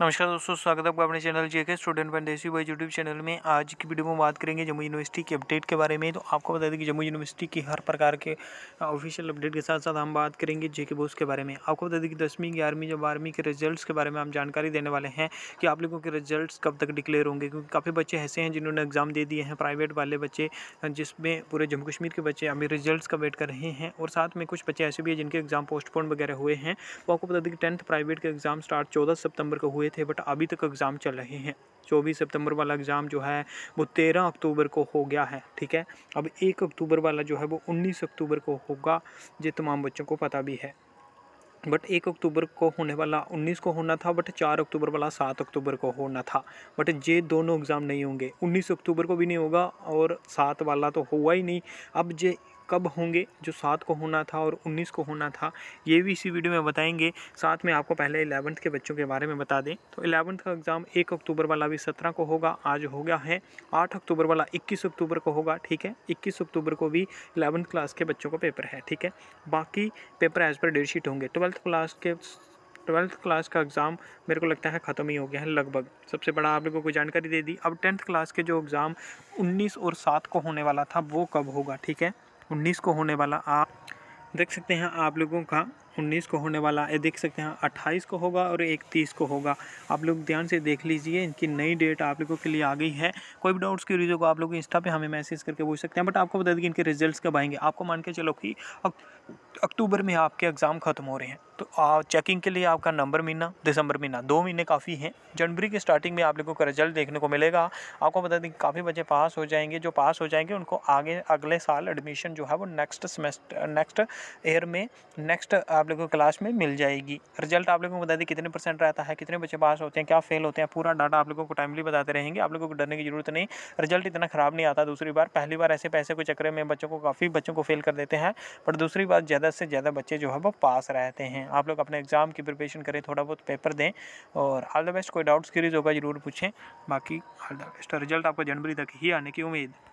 नमस्कार दोस्तों स्वागत है आपका अपने चैनल जे के स्टूडेंट पंडेसी वाई यूट्यूब चैनल में आज की वीडियो में बात करेंगे जम्मू यूनिवर्सिटी के अपडेट के बारे में तो आपको बता दें कि जम्मू यूनिवर्सिटी की हर प्रकार के ऑफिशियल अपडेट के साथ साथ हम बात करेंगे जे के बोस के बारे में आपको बता दें कि दसवीं ग्यारहवीं या बारहवीं के रिजल्ट के बारे में हम जानकारी देने वाले हैं कि आप लोगों के रिजल्ट कब तक डिक्लेयर होंगे क्योंकि काफ़ी बच्चे ऐसे हैं जिन्होंने एग्ज़ाम दे दिए हैं प्राइवेट वाले बच्चे जिसमें पूरे जम्मू कश्मीर के बच्चे अभी रिजल्ट का वेट कर रहे हैं और साथ में कुछ बच्चे ऐसे भी हैं जिनके एग्ज़ाम पोस्टपोन वगैरह हुए हैं वो तो आपको बता दें कि टेंथ प्राइवेट के एग्ज़ाम स्टार्ट चौदह सितंबर को हुए हुए थे बट अभी तक एग्ज़ाम चल रहे हैं चौबीस सितंबर वाला एग्ज़ाम जो है वो तेरह अक्टूबर को हो गया है ठीक है अब एक अक्टूबर वाला जो है वो उन्नीस अक्टूबर को होगा ये तमाम बच्चों को पता भी है बट एक अक्टूबर को होने वाला उन्नीस को होना था बट चार अक्टूबर वाला सात अक्टूबर को होना था बट ये दोनों एग्ज़ाम नहीं होंगे उन्नीस अक्टूबर को भी नहीं होगा और सात वाला तो हुआ ही नहीं अब ये कब होंगे जो सात को होना था और उन्नीस को होना था ये भी इसी वीडियो में बताएंगे साथ में आपको पहले इलेवंथ के बच्चों के बारे में बता दें तो इलेवंथ का एग्ज़ाम एक अक्टूबर वाला भी सत्रह को होगा आज हो गया है आठ अक्टूबर वाला इक्कीस अक्टूबर को होगा ठीक है इक्कीस अक्टूबर को भी इलेवंथ क्लास के बच्चों का पेपर है ठीक है बाकी पेपर एज पर डेट शीट होंगे ट्वेल्थ क्लास के ट्वेल्थ क्लास का एग्ज़ाम मेरे को लगता है ख़त्म ही हो गया है लगभग सबसे बड़ा आप लोगों को जानकारी दे दी अब टेंथ क्लास के जो एग्ज़ाम 19 और 7 को होने वाला था वो कब होगा ठीक है उन्नीस को होने वाला आप देख सकते हैं आप लोगों का उन्नीस को होने वाला ये देख सकते हैं अट्ठाईस को होगा और इकतीस को होगा आप लोग ध्यान से देख लीजिए इनकी नई डेट आप लोगों के लिए आ गई है कोई भी डाउट्स की रीजन को आप लोग इंस्टा पे हमें मैसेज करके पूछ सकते हैं बट आपको बता दें कि इनके रिजल्ट्स कब आएंगे आपको मान के चलो कि अक्टूबर में आपके एग्ज़ाम ख़त्म हो रहे हैं तो चेकिंग के लिए आपका नंबर महीना दिसंबर महीना दो महीने काफ़ी हैं जनवरी की स्टार्टिंग में आप लोगों को रिजल्ट देखने को मिलेगा आपको बता दें काफ़ी बच्चे पास हो जाएंगे जो पास हो जाएंगे उनको आगे अगले साल एडमिशन जो है वो नेक्स्ट सेमेस्टर नेक्स्ट ईयर में नेक्स्ट आप लोगों को क्लास में मिल जाएगी रिजल्ट आप लोगों को बता दें कितने परसेंट रहता है कितने बच्चे पास होते हैं क्या फेल होते हैं पूरा डाटा आप लोगों को टाइमली बताते रहेंगे आप लोगों को डरने की जरूरत नहीं रिजल्ट इतना ख़राब नहीं आता दूसरी बार पहली बार ऐसे पैसे के चक्कर में बच्चों को काफ़ी बच्चों को फेल कर देते हैं पर दूसरी बार ज़्यादा से ज़्यादा बच्चे जो है वो पास रहते हैं हैं आप लोग अपने एग्ज़ाम की प्रिपरेशन करें थोड़ा बहुत पेपर दें और ऑल द बेस्ट कोई डाउट्स क्रीज होगा ज़रूर पूछें बाकी ऑल द बेस्ट रिजल्ट आपको जनवरी तक ही आने की उम्मीद